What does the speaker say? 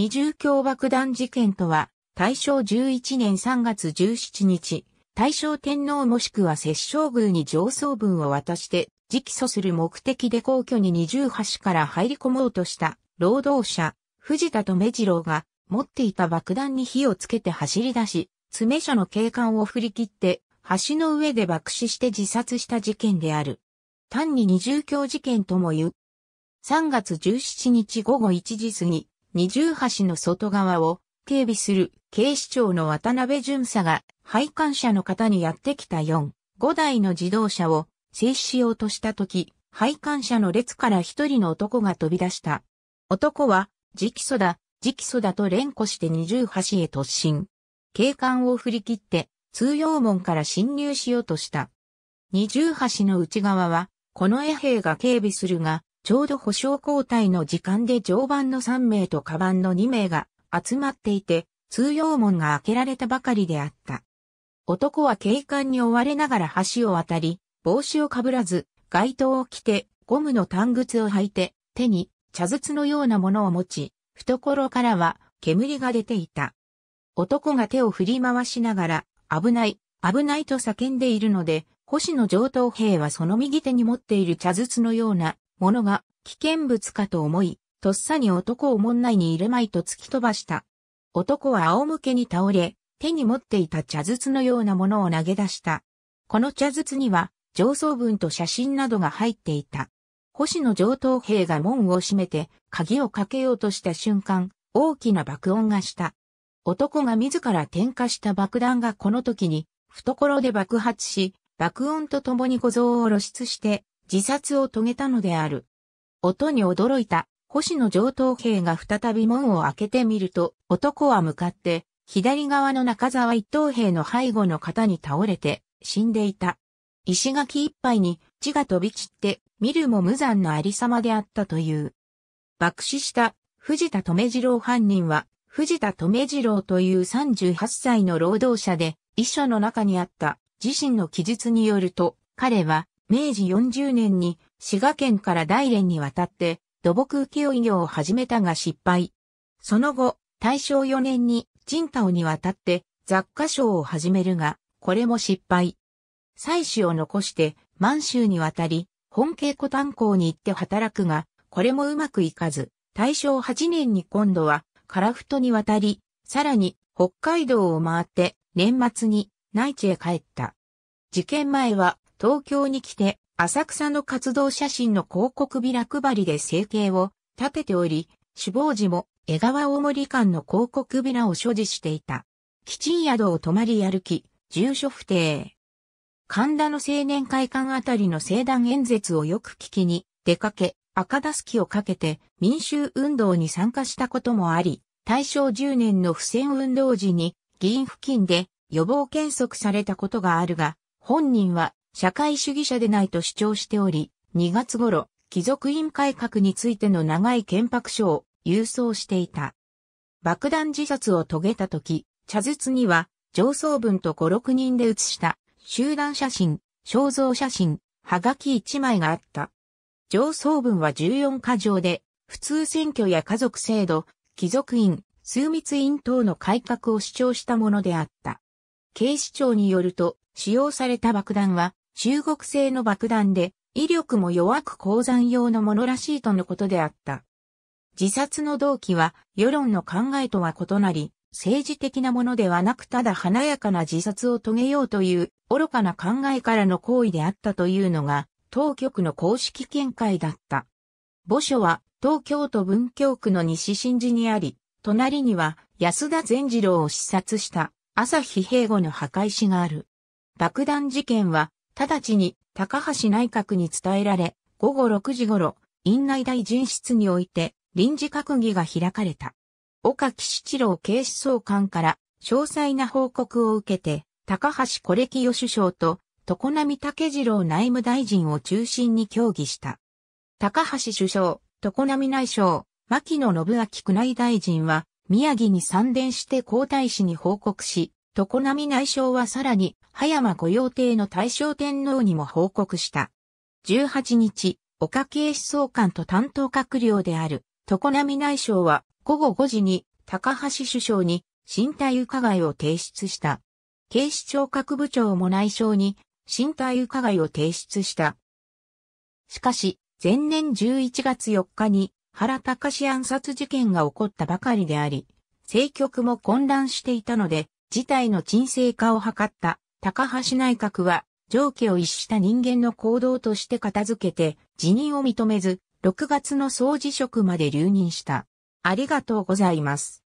二重強爆弾事件とは、大正11年3月17日、大正天皇もしくは摂政宮に上層文を渡して、直訴する目的で皇居に二重橋から入り込もうとした、労働者、藤田と目次郎が、持っていた爆弾に火をつけて走り出し、詰め所の警官を振り切って、橋の上で爆死して自殺した事件である。単に二重強事件とも言う。3月17日午後1時過ぎ、二重橋の外側を警備する警視庁の渡辺巡査が配管者の方にやってきた4、5台の自動車を制止しようとした時、配管者の列から一人の男が飛び出した。男は、直訴だ、直訴だと連呼して二重橋へ突進。警官を振り切って、通用門から侵入しようとした。二重橋の内側は、この衛兵が警備するが、ちょうど保証交代の時間で常磐の3名と下ンの2名が集まっていて、通用門が開けられたばかりであった。男は警官に追われながら橋を渡り、帽子をかぶらず、街灯を着て、ゴムの短靴を履いて、手に茶筒のようなものを持ち、懐からは煙が出ていた。男が手を振り回しながら、危ない、危ないと叫んでいるので、星野上等兵はその右手に持っている茶筒のようなものが危険物かと思い、とっさに男を門内に入れまいと突き飛ばした。男は仰向けに倒れ、手に持っていた茶筒のようなものを投げ出した。この茶筒には、上層文と写真などが入っていた。星野上等兵が門を閉めて、鍵をかけようとした瞬間、大きな爆音がした。男が自ら点火した爆弾がこの時に、懐で爆発し、爆音とともに小僧を露出して、自殺を遂げたのである。音に驚いた、星野上等兵が再び門を開けてみると、男は向かって、左側の中沢一等兵の背後の方に倒れて、死んでいた。石垣いっぱいに血が飛び散って、見るも無残のありさまであったという。爆死した藤田留次郎犯人は、藤田留次郎という38歳の労働者で、遺書の中にあった自身の記述によると、彼は明治40年に滋賀県から大連に渡って土木請負業を始めたが失敗。その後、大正4年に人をに渡って雑貨商を始めるが、これも失敗。妻子を残して満州に渡り、本稽古炭鉱に行って働くが、これもうまくいかず、大正8年に今度は、樺太に渡り、さらに北海道を回って、年末に内地へ帰った。事件前は東京に来て、浅草の活動写真の広告ビラ配りで生計を立てており、死亡時も江川大森館の広告ビラを所持していた。基地宿を泊まり歩き、住所不定。神田の青年会館あたりの聖団演説をよく聞きに出かけ、赤ダスキをかけて民衆運動に参加したこともあり、大正10年の不戦運動時に議員付近で予防検測されたことがあるが、本人は社会主義者でないと主張しており、2月頃、貴族院改革についての長い憲白書を郵送していた。爆弾自殺を遂げた時、茶筒には、上層文と5、6人で写した集団写真、肖像写真、はがき1枚があった。上層文は14箇条で、普通選挙や家族制度、貴族院、数密院等の改革を主張したものであった。警視庁によると、使用された爆弾は、中国製の爆弾で、威力も弱く鉱山用のものらしいとのことであった。自殺の動機は世論の考えとは異なり、政治的なものではなくただ華やかな自殺を遂げようという愚かな考えからの行為であったというのが当局の公式見解だった。墓所は東京都文京区の西新寺にあり、隣には安田善次郎を視察した朝日平吾の墓石がある。爆弾事件は直ちに高橋内閣に伝えられ、午後6時頃、院内大臣室において臨時閣議が開かれた。岡岸七郎警視総監から詳細な報告を受けて、高橋小歴キ首相と常波武次郎内務大臣を中心に協議した。高橋首相、常波内相、牧野信明宮内大臣は、宮城に参殿して皇太子に報告し、常波内相はさらに、葉山御用邸の大正天皇にも報告した。18日、岡警視総監と担当閣僚である、常並内相は午後5時に高橋首相に身体伺いを提出した。警視庁各部長も内相に身体伺いを提出した。しかし、前年11月4日に原隆暗殺事件が起こったばかりであり、政局も混乱していたので、事態の沈静化を図った高橋内閣は、上記を逸した人間の行動として片付けて、辞任を認めず、6月の総辞職まで留任した。ありがとうございます。